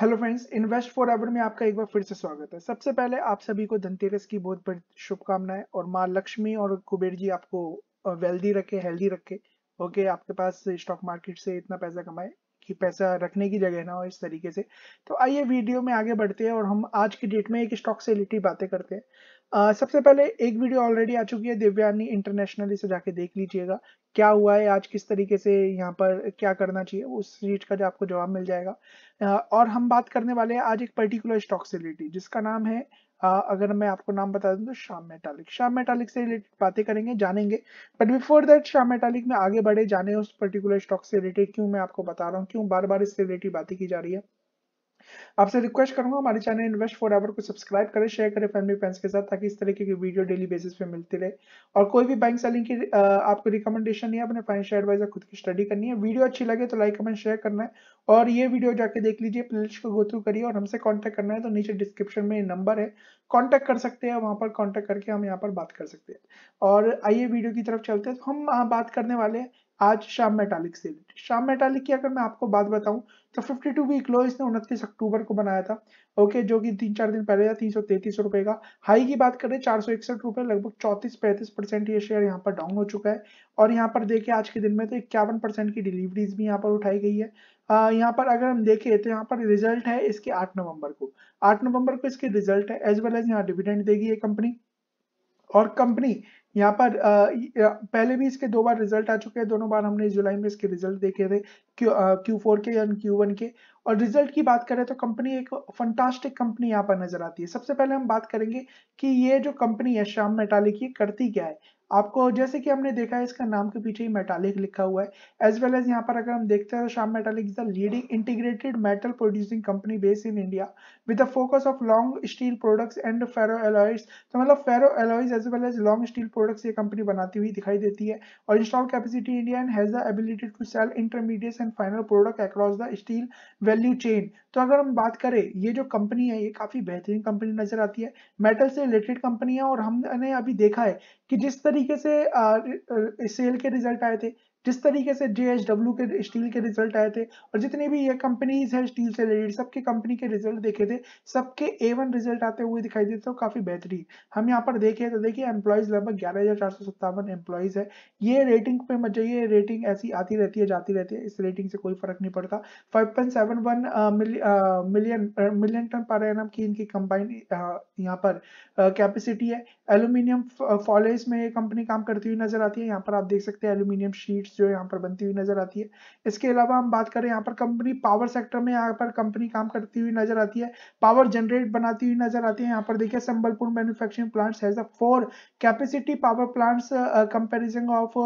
hello friends invest forever में आपका एक बार फिर से स्वागत है सबसे पहले आप सभी को धनतेरस की बहुत बड़ी शुभकामनाएं और माँ लक्ष्मी और कुबेर जी आपको वेल्दी रखे हेल्दी रखे ओके आपके पास स्टॉक मार्केट से इतना पैसा कमाए कि पैसा रखने की जगह ना हो इस तरीके से तो आइए वीडियो में आगे बढ़ते हैं और हम आज की डेट में एक स्टॉक से रिलेटेड बातें करते हैं सबसे पहले एक वीडियो ऑलरेडी आ चुकी है दिव्यानी इंटरनेशनल इसे जाके देख लीजिएगा क्या हुआ है आज किस तरीके से यहाँ पर क्या करना चाहिए उस चीज का जो आपको जवाब मिल जाएगा और हम बात करने वाले हैं आज एक पर्टिकुलर स्टॉक से रिलेटेड जिसका नाम है अगर मैं आपको नाम बता दूं तो श्याम मेटालिक श्याम मेटालिक से रिलेटेड बातें करेंगे जानेंगे but before that Shyam metallic में आगे बढ़े जाने उस पर्टिकुलर स्टॉक से रिलेटेड क्यों मैं आपको बता रहा हूँ क्यों बार बार इससे रिलेटेड बातें की जा रही है आपसे रिक्वेस्ट करूंगा हमारे चैनल इन्वेस्ट फॉर एवर को सब्सक्राइब करें शेयर करें फैमिली फ्रेंड्स के साथ ताकि इस तरीके की वीडियो डेली बेसिस पे मिलती रहे और कोई भी बैंक सेलिंग की आपको रिकमेंडेशन नहीं है अपने फाइनेंशियल एडवाइजर खुद की स्टडी करनी है वीडियो अच्छी लगे तो लाइक कमेंट शेयर करना है और ये वीडियो जाके देख लीजिए प्लेलिस्ट को गो थ्रू करिए और हमसे कॉन्टैक्ट करना है तो नीचे डिस्क्रिप्शन में नंबर है कॉन्टैक्ट कर सकते हैं वहाँ पर कॉन्टैक्ट करके हम यहाँ पर बात कर सकते हैं और आइए वीडियो की तरफ चलते हैं तो हम हाँ, बात करने वाले हैं आज शाम मेटालिक से शाम मेटालिक की अगर मैं आपको बात बताऊं तो 52 टू वीक लो इसने उनतीस अक्टूबर को बनाया था ओके जो कि तीन चार दिन पहले था तीन सौ तैतीस रुपए का हाई की बात करें चार सौ इकसठ रुपए लगभग चौतीस पैंतीस परसेंट ये शेयर यहाँ पर डाउन हो चुका है और यहाँ पर देखे आज के दिन में तो इक्यावन परसेंट की डिलीवरीज भी यहाँ पर उठाई गई है यहाँ पर अगर हम देखें तो यहाँ पर रिजल्ट है इसके आठ नवंबर को आठ नवंबर को इसके रिजल्ट है एज वेल एज यहाँ डिविडेंड देगी ये कंपनी और कंपनी यहाँ पर पहले भी इसके दो बार रिजल्ट आ चुके हैं दोनों बार हमने जुलाई में इसके रिजल्ट देखे थे क्यू फोर uh, के एंड क्यू वन के और रिजल्ट की बात करें तो कंपनी एक फंटास्टिक कंपनी यहाँ पर नजर आती है सबसे पहले हम बात करेंगे कि ये जो कंपनी है श्याम मेटालिक ये करती क्या है आपको जैसे कि हमने देखा है इसका नाम के पीछे ही मेटालिक लिखा हुआ है एज वेल एज यहाँ पर अगर हम देखते हैं तो Shyam metallic is the leading integrated metal producing company based in India with a focus of long steel products and ferro alloys तो मतलब ferro alloys as well as long steel products ये कंपनी बनाती हुई दिखाई देती है और install capacity India and has the ability to sell intermediates and final product across the steel value chain तो अगर हम बात करें ये जो कंपनी है ये काफ़ी बेहतरीन कंपनी नज़र आती है मेटल से रिलेटेड कंपनी है और हमने अभी देखा है कि जिस तरीके से आ, आ, सेल के रिजल्ट आए थे जिस तरीके से जे के स्टील के रिजल्ट आए थे और जितने भी ये कंपनीज है स्टील से रिलेटेड सबके कंपनी के रिजल्ट देखे थे सबके ए वन रिजल्ट आते हुए दिखाई देते तो काफी बेहतरीन हम यहाँ पर देखे तो देखिए एम्प्लॉयज लगभग ग्यारह हजार चार सौ सत्तावन एम्प्लॉयज है ये रेटिंग पे मत जाइए रेटिंग ऐसी आती रहती है जाती रहती है इस रेटिंग से कोई फर्क नहीं पड़ता five point seven one million million ton per annum की इनकी कंबाइन uh, यहाँ पर कैपेसिटी uh, है एल्यूमिनियम फॉलेज uh, में ये कंपनी काम करती हुई नजर आती है यहाँ पर आप देख सकते हैं एल्यूमिनियम शीट्स जो यहाँ पर बनती हुई नजर आती है इसके अलावा हम बात करें यहाँ पर कंपनी पावर सेक्टर में यहाँ पर कंपनी काम करती हुई नजर आती है पावर जनरेट बनाती हुई नजर आती है यहाँ पर देखिए Sambalpur manufacturing plants has a four capacity power plants comparison of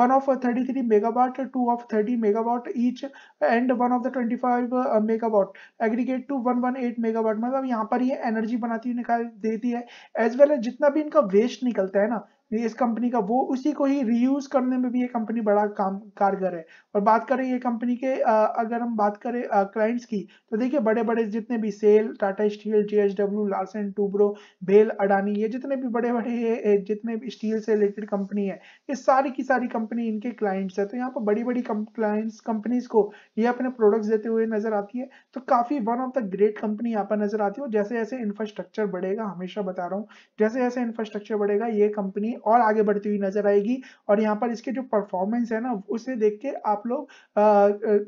one of thirty three megawatt two of thirty megawatt each and one of the twenty five megawatt aggregate two one one eight megawatt मतलब यहाँ पर ये energy बनाती हुई निकाल देती है as well as जितना भी इनका वेस्ट निकलता है ना इस कंपनी का वो उसी को ही रीयूज करने में भी ये कंपनी बड़ा काम कारगर है और बात करें ये कंपनी के अगर हम बात करें क्लाइंट्स की तो देखिए बड़े बड़े जितने भी SAIL Tata Steel J H W Larsen Toubro भेल अडानी ये जितने भी बड़े बड़े जितने भी स्टील से रिलेटेड कंपनी है ये सारी की सारी कंपनी इनके क्लाइंट्स है तो यहाँ पर बड़ी बड़ी क्लाइंट्स कंपनीज को ये अपने प्रोडक्ट्स देते हुए नजर आती है तो काफी one of the great company यहाँ पर नजर आती है जैसे जैसे इंफ्रास्ट्रक्चर बढ़ेगा हमेशा बता रहा हूँ जैसे जैसे इंफ्रास्ट्रक्चर बढ़ेगा ये कंपनी और आगे बढ़ती हुई नजर आएगी और यहाँ पर इसके जो परफॉर्मेंस है ना उसे देख के आप लोग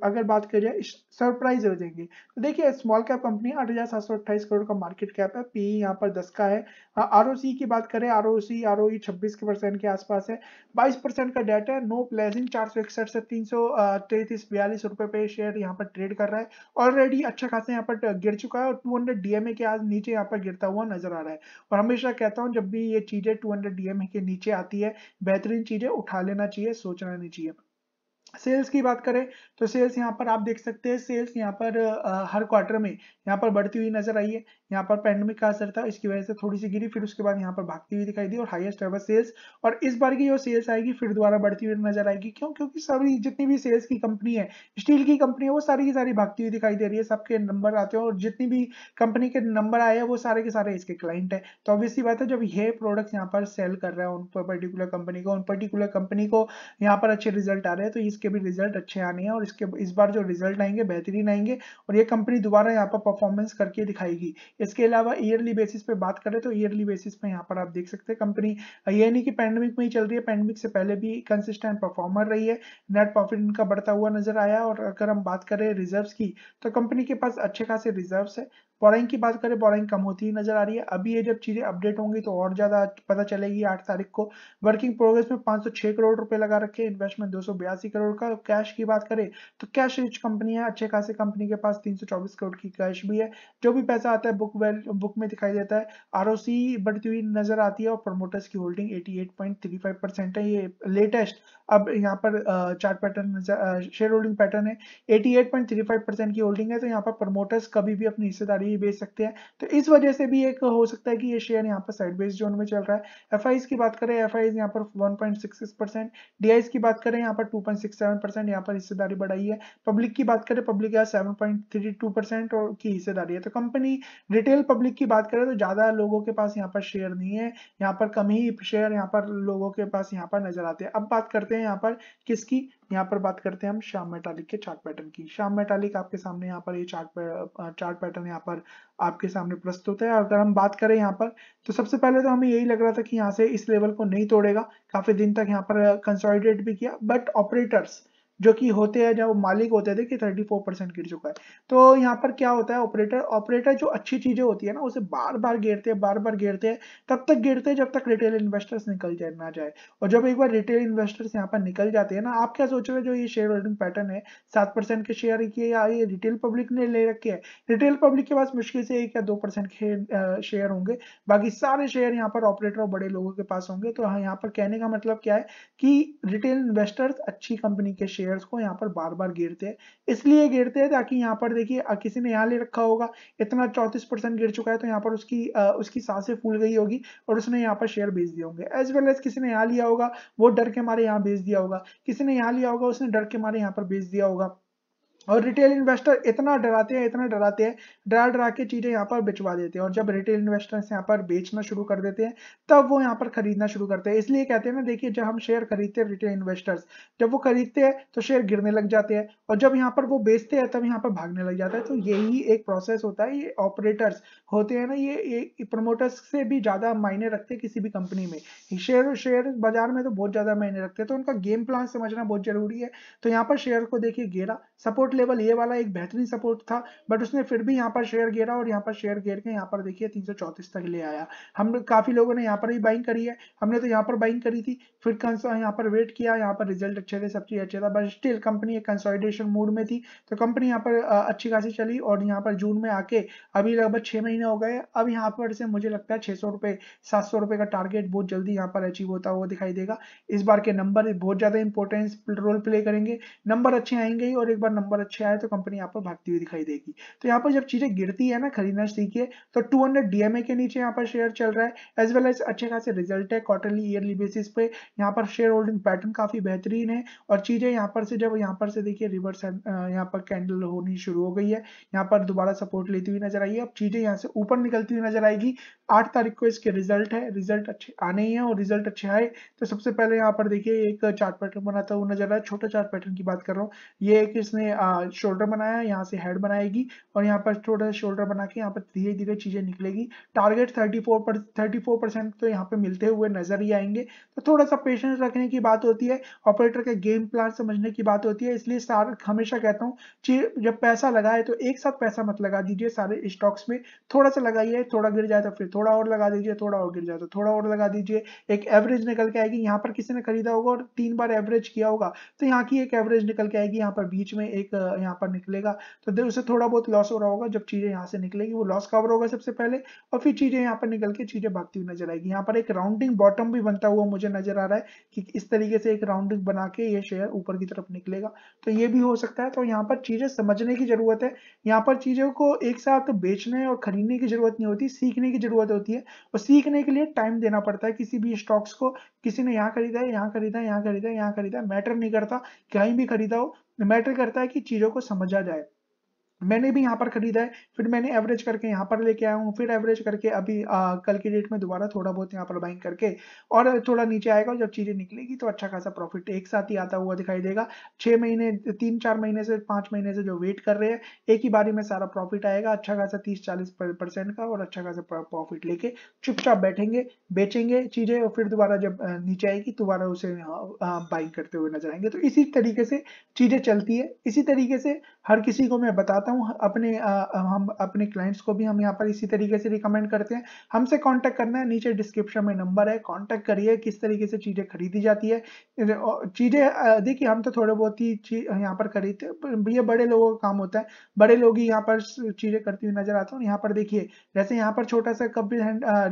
अगर बात करें सरप्राइज हो जाएंगे तो देखिए स्मॉल कैप कंपनी आठ हजार सात सौ अट्ठाईस करोड़ का मार्केट कैप है पी e यहाँ पर दस का है आर की बात करें R O C R O छब्बीस के परसेंट के आसपास है बाईस परसेंट का डेट है नो प्लेसिंग चार सौ इकसठ से तीन सौ तैतीस बयालीस रुपए पे शेयर यहाँ पर ट्रेड कर रहा है ऑलरेडी अच्छा खासा यहाँ पर गिर चुका है और टू हंड्रेड डीएमए के आज नीचे यहाँ पर गिरता हुआ नजर आ रहा है और हमेशा कहता हूँ जब भी ये चीजें टू हंड्रेड डीएमए के के नीचे आती है बेहतरीन चीजें उठा लेना चाहिए सोचना नहीं चाहिए सेल्स की बात करें तो सेल्स यहाँ पर आप देख सकते हैं सेल्स यहाँ पर आ, हर क्वार्टर में यहाँ पर बढ़ती हुई नजर आई है यहाँ पर पैंडमिक का असर था इसकी वजह से थोड़ी सी गिरी फिर उसके बाद यहाँ पर भागती हुई दिखाई दी और हाईएस्ट एवर सेल्स और इस बार की जो सेल्स आएगी फिर दोबारा बढ़ती हुई नजर आएगी क्यों क्योंकि सारी जितनी भी सेल्स की कंपनी है स्टील की कंपनी है वो सारी की सारी भागती हुई दिखाई दे रही है सबके नंबर आते हैं और जितनी भी कंपनी के नंबर आए हैं वो सारे के सारे इसके क्लाइंट है तो ऑब्वियसली बात है जब ये प्रोडक्ट यहाँ पर सेल कर रहा है उन पर्टिकुलर कंपनी को उन पर्टिकुलर कंपनी को यहाँ पर अच्छे रिजल्ट आ रहे हैं तो इस इसके भी रिजल्ट अच्छे आने हैं और इसके इस बार जो रिजल्ट आएंगे बेहतरीन आएंगे और ये कंपनी दोबारा यहाँ पर परफॉर्मेंस करके दिखाएगी इसके अलावा ईयरली बेसिस पे बात करें तो ईयरली बेसिस पे यहाँ पर आप देख सकते हैं कंपनी ये नहीं कि पैंडमिक में ही चल रही है पैंडमिक से पहले भी कंसिस्टेंट परफॉर्मर रही है नेट प्रॉफिट इनका बढ़ता हुआ नजर आया और अगर हम बात करें रिजर्व की तो कंपनी के पास अच्छे खासे रिजर्व है बोराइंग की बात करें बोराइंग कम होती हुई नजर आ रही है अभी ये जब चीजें अपडेट होंगी तो और ज्यादा पता चलेगी आठ तारीख को वर्किंग प्रोग्रेस में पांच करोड़ रुपए लगा रखे इन्वेस्टमेंट दो करोड़ का कैश की बात करें तो कैश रिच कंपनी है अच्छे खासे कंपनी के पास तीन करोड़ की कैश भी है जो भी पैसा आता है बुक वेल बुक में दिखाई देता है आर बढ़ती हुई नजर आती है और प्रमोटर्स की होल्डिंग एटी परसेंट है ये लेटेस्ट अब यहाँ पर chart pattern share holding pattern है एटी परसेंट की होल्डिंग है तो यहाँ पर प्रमोटर्स कभी भी अपनी हिस्सेदारी नहीं बेच सकते हैं तो इस वजह से भी एक हो सकता है कि ये शेयर यहाँ पर साइडवेज जोन में चल रहा है एफ की बात करें एफ यहाँ पर वन पॉइंट की बात करें यहाँ पर टू पॉइंट पर हिस्सेदारी बढ़ाई है पब्लिक की बात करें पब्लिक यहाँ सेवन और की हिस्सेदारी है तो कंपनी रिटेल पब्लिक की बात करें तो ज़्यादा लोगों के पास यहाँ पर शेयर नहीं है यहाँ पर कम ही शेयर यहाँ पर लोगों के पास यहाँ पर नजर आते हैं अब बात करते हैं यहाँ पर किसकी यहाँ पर बात करते हैं हम श्याम मेटालिक के चार्ट पैटर्न की श्याम मेटालिक आपके सामने यहाँ पर ये चार्ट चार्ट पैटर्न यहाँ पर आपके सामने प्रस्तुत है अगर हम बात करें यहाँ पर तो सबसे पहले तो हमें यही लग रहा था कि यहाँ से इस लेवल को नहीं तोड़ेगा काफी दिन तक यहाँ पर कंसोलिडेट भी किया बट ऑपरेटर्स जो कि होते हैं जब मालिक होते थे कि 34 परसेंट गिर चुका है तो यहाँ पर क्या होता है ऑपरेटर ऑपरेटर जो अच्छी चीजें होती है ना उसे बार बार गिरते हैं बार बार गिरते हैं तब तक गिरते हैं जब तक रिटेल इन्वेस्टर्स निकल जाए ना जाए और जब एक बार रिटेल इन्वेस्टर्स यहाँ पर निकल जाते हैं ना आप क्या सोच रहे हो जो ये शेयर होल्डिंग पैटर्न है सात परसेंट के शेयर की या ये रिटेल पब्लिक ने ले रखे है रिटेल पब्लिक के पास मुश्किल से एक या दो परसेंट के शेयर होंगे बाकी सारे शेयर यहाँ पर ऑपरेटर और बड़े लोगों के पास होंगे तो हाँ, यहाँ पर कहने का मतलब क्या है कि रिटेल इन्वेस्टर्स अच्छी कंपनी के शेयर शेयर्स को यहाँ पर बार बार गिरते हैं इसलिए गिरते हैं ताकि यहाँ पर देखिए किसी ने यहाँ ले रखा होगा इतना चौंतीस परसेंट गिर चुका है तो यहाँ पर उसकी आ, उसकी सांसें फूल गई होगी और उसने यहाँ पर शेयर बेच दिए होंगे एज वेल एज किसी ने यहाँ लिया होगा वो डर के मारे यहाँ बेच दिया होगा किसी ने यहाँ लिया होगा उसने डर के मारे यहाँ पर बेच दिया होगा और रिटेल इन्वेस्टर इतना डराते हैं इतना डराते हैं डरा डरा के चीज़ें यहाँ पर बेचवा देते हैं और जब रिटेल इन्वेस्टर्स यहाँ पर बेचना शुरू कर देते हैं तब वो यहाँ पर खरीदना शुरू करते हैं इसलिए कहते हैं ना देखिए जब हम शेयर खरीदते हैं रिटेल इन्वेस्टर्स जब वो खरीदते हैं तो शेयर गिरने लग जाते हैं और जब यहाँ पर वो बेचते हैं तब यहाँ पर भागने लग जाता है तो यही एक प्रोसेस होता है ये ऑपरेटर्स होते हैं ना ये, प्रोमोटर्स प्रमोटर्स से भी ज़्यादा मायने रखते हैं किसी भी कंपनी में शेयर शेयर बाजार में तो बहुत ज़्यादा मायने रखते हैं तो उनका गेम प्लान समझना बहुत जरूरी है तो यहाँ पर शेयर को देखिए गेरा सपोर्ट लेवल ये वाला एक बेहतरीन सपोर्ट था बट उसने फिर भी यहाँ पर शेयर गिरा और यहाँ पर शेयर गिर के यहाँ पर देखिए तीन तक ले आया हम काफी लोगों ने यहाँ पर भी बाइंग करी है हमने तो यहाँ पर बाइंग करी थी फिर यहाँ पर वेट किया यहाँ पर रिजल्ट अच्छे थे सब चीज अच्छे था बट स्टिल कंपनी एक कंसोलिडेशन मूड में थी तो कंपनी यहाँ पर अच्छी खासी चली और यहाँ पर जून में आके अभी लगभग छह महीने हो गए अब यहाँ पर से मुझे लगता है छह सौ रुपए सात सौ रुपए का टारगेट बहुत जल्दी यहाँ पर अचीव होता हुआ दिखाई देगा इस बार के नंबर बहुत ज्यादा इंपॉर्टेंस रोल प्ले करेंगे नंबर अच्छे आएंगे और एक बार नंबर अच्छे आए तो कंपनी यहाँ पर भागती हुई दिखाई देगी तो यहाँ पर जब चीजें गिरती है ना खरीदना सीखिए तो टू हंड्रेड डीएमए के नीचे यहाँ पर शेयर चल रहा है एज वेल एज अच्छे खासे रिजल्ट है क्वार्टरली ईयरली बेसिस पे यहाँ पर शेयर होल्डिंग पैटर्न काफी बेहतरीन है और चीजें यहाँ पर से जब यहाँ पर से देखिए रिवर्स uh, यहाँ पर कैंडल होनी शुरू हो गई है यहाँ पर दोबारा सपोर्ट लेती हुई नजर आई है अब चीजें यहाँ से ऊपर निकलती हुई नजर आएगी आठ तारीख को इसके रिजल्ट है रिजल्ट अच्छे आने ही है और रिजल्ट अच्छे आए तो सबसे पहले यहाँ पर देखिए एक चार्ट पैटर्न बनाता हुआ नजर आया छोटा चार्ट पैटर्न की बात कर रहा हूँ ये एक इसने uh, शोल्डर बनाया यहाँ से हेड बनाएगी और यहाँ पर थोड़ा सा शोल्डर बना के यहाँ पर धीरे धीरे चीज़ें निकलेगी टारगेट 34 पर 34 परसेंट तो यहाँ पे मिलते हुए नजर ही आएंगे तो थोड़ा सा पेशेंस रखने की बात होती है ऑपरेटर का गेम प्लान समझने की बात होती है इसलिए हमेशा कहता हूँ जब पैसा लगाए तो एक साथ पैसा मत लगा दीजिए सारे स्टॉक्स में थोड़ा सा लगाइए थोड़ा गिर जाए तो फिर थोड़ा और लगा दीजिए थोड़ा और गिर जाए तो थोड़ा और लगा दीजिए एक एवरेज निकल के आएगी यहाँ पर किसी ने खरीदा होगा और तीन बार एवरेज किया होगा तो यहाँ की एक एवरेज निकल के आएगी यहाँ पर बीच में एक यहाँ पर निकलेगा तो देर उसे थोड़ा बहुत लॉस हो रहा होगा जब चीज़ें यहाँ से निकलेगी वो लॉस कवर होगा सबसे पहले और फिर चीज़ें यहाँ पर निकल के चीज़ें भागती हुई नजर आएगी यहाँ पर एक राउंडिंग बॉटम भी बनता हुआ मुझे नजर आ रहा है कि इस तरीके से एक राउंडिंग बना के ये शेयर ऊपर की तरफ निकलेगा तो ये भी हो सकता है तो यहाँ पर चीज़ें समझने की ज़रूरत है यहाँ पर चीज़ों को एक साथ बेचने और खरीदने की ज़रूरत नहीं होती सीखने की ज़रूरत होती है और सीखने के लिए टाइम देना पड़ता है किसी भी स्टॉक्स को किसी ने यहाँ खरीदा है यहाँ खरीदा है यहाँ खरीदा है यहाँ खरीदा है मैटर नहीं करता कहीं भी खरीदा हो मैटर करता है कि चीज़ों को समझा जाए मैंने भी यहाँ पर खरीदा है फिर मैंने एवरेज करके यहाँ पर लेके आया हूँ फिर एवरेज करके अभी आ, कल की डेट में दोबारा थोड़ा बहुत यहाँ पर बाइंग करके और थोड़ा नीचे आएगा और जब चीज़ें निकलेगी तो अच्छा खासा प्रॉफिट एक साथ ही आता हुआ दिखाई देगा छह महीने तीन चार महीने से पांच महीने से जो वेट कर रहे हैं एक ही बारी में सारा प्रॉफिट आएगा अच्छा खासा तीस चालीस परसेंट का और अच्छा खासा प्रॉफिट लेके चुपचाप बैठेंगे बेचेंगे चीज़ें और फिर दोबारा जब नीचे आएगी दोबारा उसे बाइंग करते हुए नजर आएंगे तो इसी तरीके से चीज़ें चलती है इसी तरीके से हर किसी को मैं बताता हूँ अपने आ, हम अपने क्लाइंट्स को भी हम यहाँ पर इसी तरीके से रिकमेंड करते हैं हमसे कांटेक्ट करना है नीचे डिस्क्रिप्शन में नंबर है कांटेक्ट करिए किस तरीके से चीज़ें खरीदी जाती है चीज़ें देखिए हम तो थोड़े बहुत ही यहाँ पर खरीदते ये बड़े लोगों का काम होता है बड़े लोग ही यहाँ पर चीज़ें करती हुई नजर आते हैं यहाँ पर देखिए जैसे यहाँ पर छोटा सा कब भी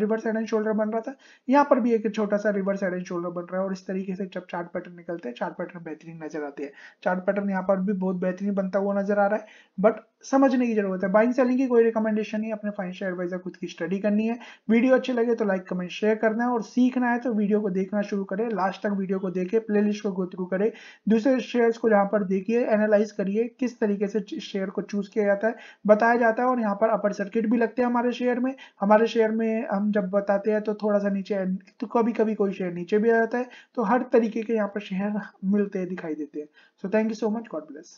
रिवर्स हेड एंड शोल्डर बन रहा था यहाँ पर भी एक छोटा सा रिवर्स हेड एंड शोल्डर बन रहा है और इस तरीके से जब चार्ट पैटर्न निकलते हैं चार्ट पैटर्न बेहतरीन नजर आते हैं चार्ट पैटर्न यहाँ पर भी बहुत बेहतरीन बनता हुआ नजर आ रहा है बट समझने की जरूरत है बाइंग सेलिंग की कोई रिकमेंडेशन नहीं अपने फाइनेंशियल एडवाइजर खुद की स्टडी करनी है वीडियो अच्छे लगे तो लाइक कमेंट शेयर करना है और सीखना है तो वीडियो को देखना शुरू करें लास्ट तक वीडियो को देखें प्लेलिस्ट को गो थ्रू करें दूसरे शेयर्स को यहाँ पर देखिए एनालाइज करिए किस तरीके से शेयर को चूज किया जाता है बताया जाता है और यहाँ पर अपर सर्किट भी लगते हैं हमारे शेयर में हमारे शेयर में हम जब बताते हैं तो थोड़ा सा नीचे तो कभी कभी कोई शेयर नीचे भी आ जाता है तो हर तरीके के यहाँ पर शेयर मिलते हैं दिखाई देते हैं so thank you so much God bless